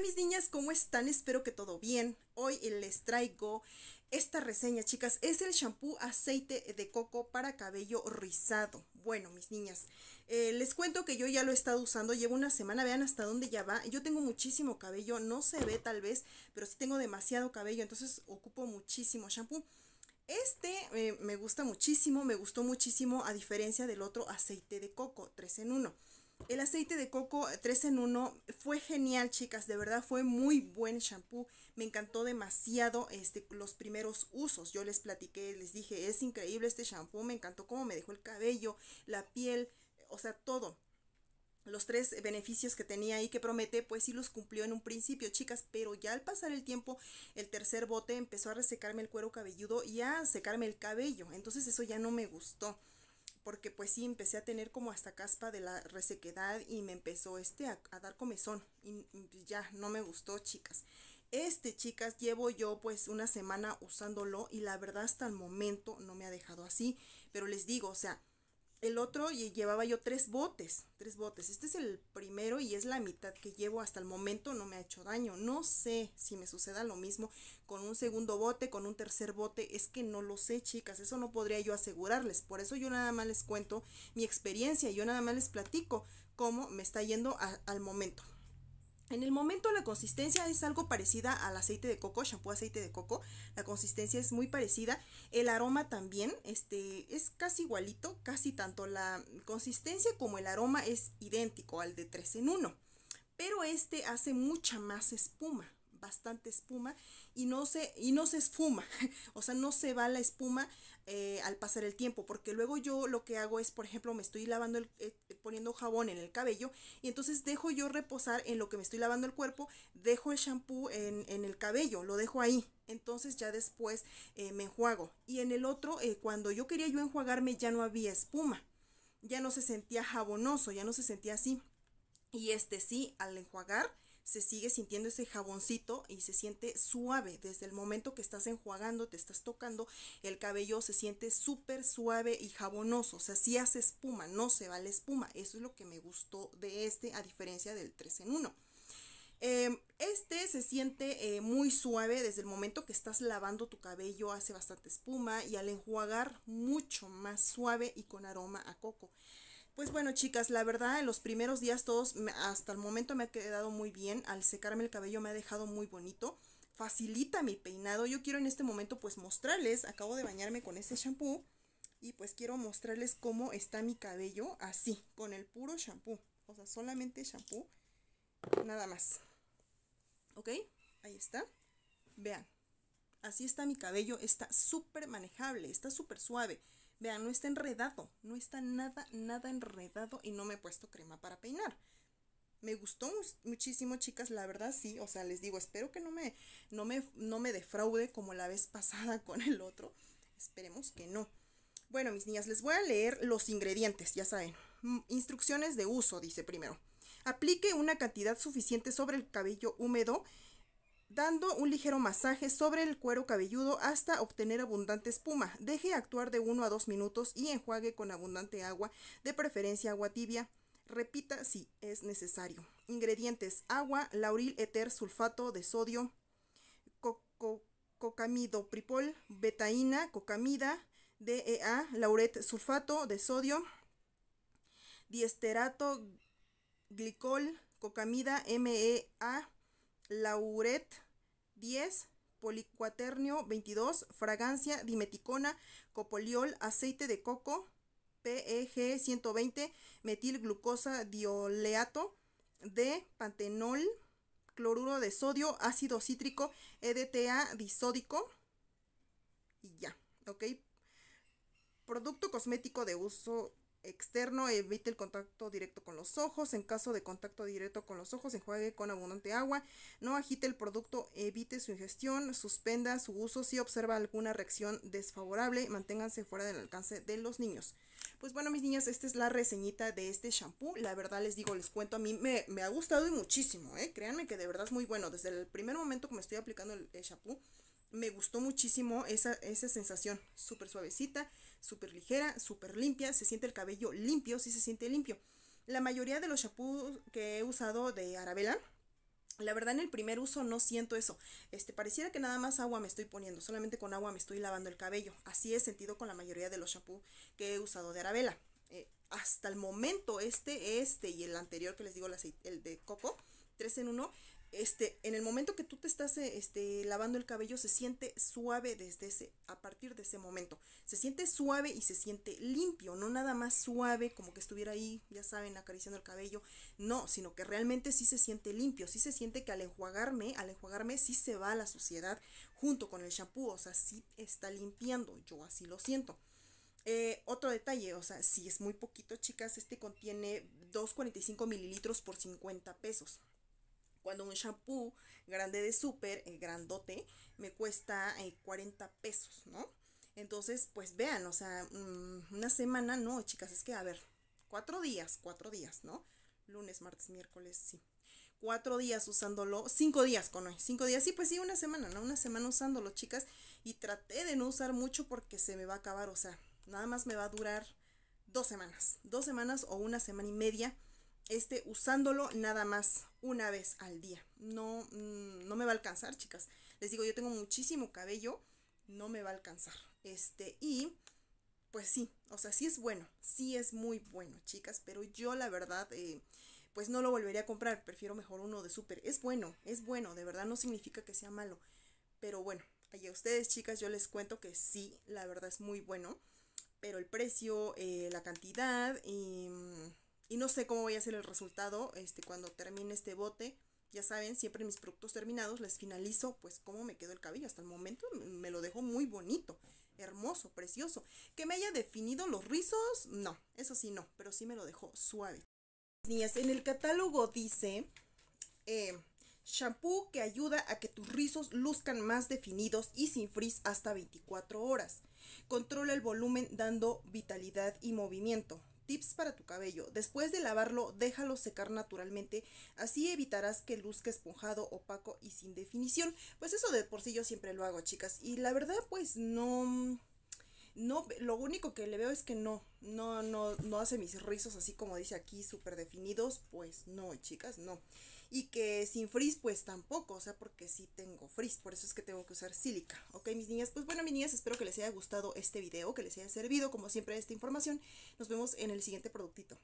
mis niñas, ¿cómo están? Espero que todo bien. Hoy les traigo esta reseña, chicas. Es el shampoo aceite de coco para cabello rizado. Bueno, mis niñas, eh, les cuento que yo ya lo he estado usando. Llevo una semana, vean hasta dónde ya va. Yo tengo muchísimo cabello, no se ve tal vez, pero sí tengo demasiado cabello, entonces ocupo muchísimo shampoo. Este eh, me gusta muchísimo, me gustó muchísimo a diferencia del otro aceite de coco, 3 en 1. El aceite de coco 3 en 1 fue genial, chicas, de verdad fue muy buen shampoo. Me encantó demasiado este, los primeros usos. Yo les platiqué, les dije, es increíble este shampoo, me encantó cómo me dejó el cabello, la piel, o sea, todo. Los tres beneficios que tenía y que promete, pues sí los cumplió en un principio, chicas, pero ya al pasar el tiempo, el tercer bote empezó a resecarme el cuero cabelludo y a secarme el cabello. Entonces eso ya no me gustó porque pues sí, empecé a tener como hasta caspa de la resequedad y me empezó este a, dar comezón y ya, no me gustó, chicas. Este, chicas, llevo yo pues una semana usándolo y la verdad hasta el momento no me ha dejado así. Pero les digo, o sea, el otro llevaba yo tres botes, tres botes. Este es el primero y es la mitad que llevo hasta el momento, no me ha hecho daño. No sé si me suceda lo mismo con un segundo bote, con un tercer bote, es que no lo sé, chicas, eso no podría yo asegurarles. Por eso yo nada más les cuento mi experiencia, yo nada más les platico cómo me está yendo al momento. En el momento la consistencia es algo parecida al aceite de coco, shampoo aceite de coco. La consistencia es muy parecida. El aroma también este, es casi igualito, casi tanto la consistencia como el aroma es idéntico al de 3 en 1. Pero este hace mucha más espuma, bastante espuma y no se, y no se esfuma, o sea, no se va la espuma eh, al pasar el tiempo, porque luego yo lo que hago es, por ejemplo, me estoy lavando el, eh, poniendo jabón en el cabello y entonces dejo yo reposar en lo que me estoy lavando el cuerpo, dejo el shampoo en, el cabello, lo dejo ahí. Entonces ya después eh, me enjuago. Y en el otro, eh, cuando yo quería yo enjuagarme ya no había espuma, ya no se sentía jabonoso, ya no se sentía así. Y este sí, al enjuagar, se sigue sintiendo ese jaboncito y se siente suave. Desde el momento que estás enjuagando, te estás tocando, el cabello se siente súper suave y jabonoso. O sea, sí hace espuma, no se va la espuma. Eso es lo que me gustó de este, a diferencia del 3 en 1. Em, este se siente eh, muy suave desde el momento que estás lavando tu cabello, hace bastante espuma y al enjuagar mucho más suave y con aroma a coco. Pues bueno, chicas, la verdad, en los primeros días todos, hasta el momento me ha quedado muy bien. Al secarme el cabello me ha dejado muy bonito. Facilita mi peinado. Yo quiero en este momento pues mostrarles, acabo de bañarme con ese shampoo. Y pues quiero mostrarles cómo está mi cabello así, con el puro shampoo. O sea, solamente shampoo, nada más. ¿Ok? Ahí está. Vean, así está mi cabello. Está súper manejable, está súper suave. Vean, no está enredado, no está nada, nada enredado y no me he puesto crema para peinar. Me gustó muchísimo, chicas, la verdad sí, o sea, les digo, espero que no me, no me, no me defraude como la vez pasada con el otro. Esperemos que no. Bueno, mis niñas, les voy a leer los ingredientes, ya saben. Mm, instrucciones de uso, dice primero. Aplique una cantidad suficiente sobre el cabello húmedo dando un ligero masaje sobre el cuero cabelludo hasta obtener abundante espuma. Deje actuar de 1 a 2 minutos y enjuague con abundante agua, de preferencia agua tibia. Repita si es necesario. Ingredientes: agua, lauril éter sulfato de sodio, cocamido pripol, betaína, cocamida, DEA, lauret sulfato de sodio, diesterato glicol, cocamida, MEA lauret 10, policuaternio 22, fragancia dimeticona, copoliol, aceite de coco, PEG 120, metil glucosa dioleato, D, pantenol, cloruro de sodio, ácido cítrico, EDTA disódico y ya, ¿ok? Producto cosmético de uso externo, evite el contacto directo con los ojos. En caso de contacto directo con los ojos, enjuague con abundante agua. No agite el producto, evite su ingestión, suspenda su uso si observa alguna reacción desfavorable. Manténganse fuera del alcance de los niños. Pues bueno, mis niñas, esta es la reseñita de este shampoo. La verdad les digo, les cuento, a mí me, me ha gustado muchísimo, ¿eh? Créanme que de verdad es muy bueno. Desde el primer momento que me estoy aplicando el, el shampoo, me gustó muchísimo esa, esa sensación, súper suavecita, súper ligera, súper limpia, se siente el cabello limpio, sí se siente limpio. La mayoría de los chapús que he usado de Arabella, la verdad en el primer uso no siento eso. Este, pareciera que nada más agua me estoy poniendo, solamente con agua me estoy lavando el cabello. Así he sentido con la mayoría de los chapús que he usado de Arabella. Eh, hasta el momento este, este y el anterior que les digo, el, el de coco, 3 en 1, este, en el momento que tú te estás este, lavando el cabello, se siente suave desde ese, a partir de ese momento. Se siente suave y se siente limpio, no nada más suave, como que estuviera ahí, ya saben, acariciando el cabello. No, sino que realmente sí se siente limpio, sí se siente que al enjuagarme, al enjuagarme sí se va la suciedad junto con el champú o sea, sí está limpiando, yo así lo siento. Eh, otro detalle, o sea, si es muy poquito, chicas, este contiene 2,45 mililitros por 50 pesos. Cuando un shampoo grande de súper, eh, grandote, me cuesta 40 eh, pesos, ¿no? Entonces, pues vean, o sea, mm, una semana, no, chicas, es que, a ver, cuatro días, cuatro días, ¿no? Lunes, martes, miércoles, sí. Cuatro días usándolo, cinco días con hoy, cinco días, sí, pues sí, una semana, ¿no? Una semana usándolo, chicas, y traté de no usar mucho porque se me va a acabar, o sea, nada más me va a durar dos semanas, dos semanas o una semana y media este, usándolo nada más una vez al día. No, mm, no me va a alcanzar, chicas. Les digo, yo tengo muchísimo cabello, no me va a alcanzar. Este, y pues sí, o sea, sí es bueno, sí es muy bueno, chicas, pero yo la verdad, eh, pues no lo volvería a comprar, prefiero mejor uno de súper. Es bueno, es bueno, de verdad no significa que sea malo, pero bueno, a ustedes, chicas, yo les cuento que sí, la verdad es muy bueno, pero el precio, eh, la cantidad y... Em, y no sé cómo voy a hacer el resultado este, cuando termine este bote. Ya saben, siempre mis productos terminados les finalizo pues cómo me quedó el cabello. Hasta el momento me lo dejó muy bonito, hermoso, precioso. Que me haya definido los rizos, no, eso sí no, pero sí me lo dejó suave. Niñas, en el catálogo dice eh, shampoo que ayuda a que tus rizos luzcan más definidos y sin frizz hasta 24 horas. Controla el volumen dando vitalidad y movimiento Tips para tu cabello. Después de lavarlo, déjalo secar naturalmente. Así evitarás que luzca esponjado, opaco y sin definición. Pues eso de por sí yo siempre lo hago, chicas. Y la verdad, pues no no, lo único que le veo es que no, no, no, no hace mis rizos así como dice aquí, súper definidos, pues no, chicas, no. Y que sin frizz, pues tampoco, o sea, porque sí tengo frizz, por eso es que tengo que usar sílica, ¿ok? Mis niñas, pues bueno, mis niñas, espero que les haya gustado este video, que les haya servido, como siempre, esta información. Nos vemos en el siguiente productito.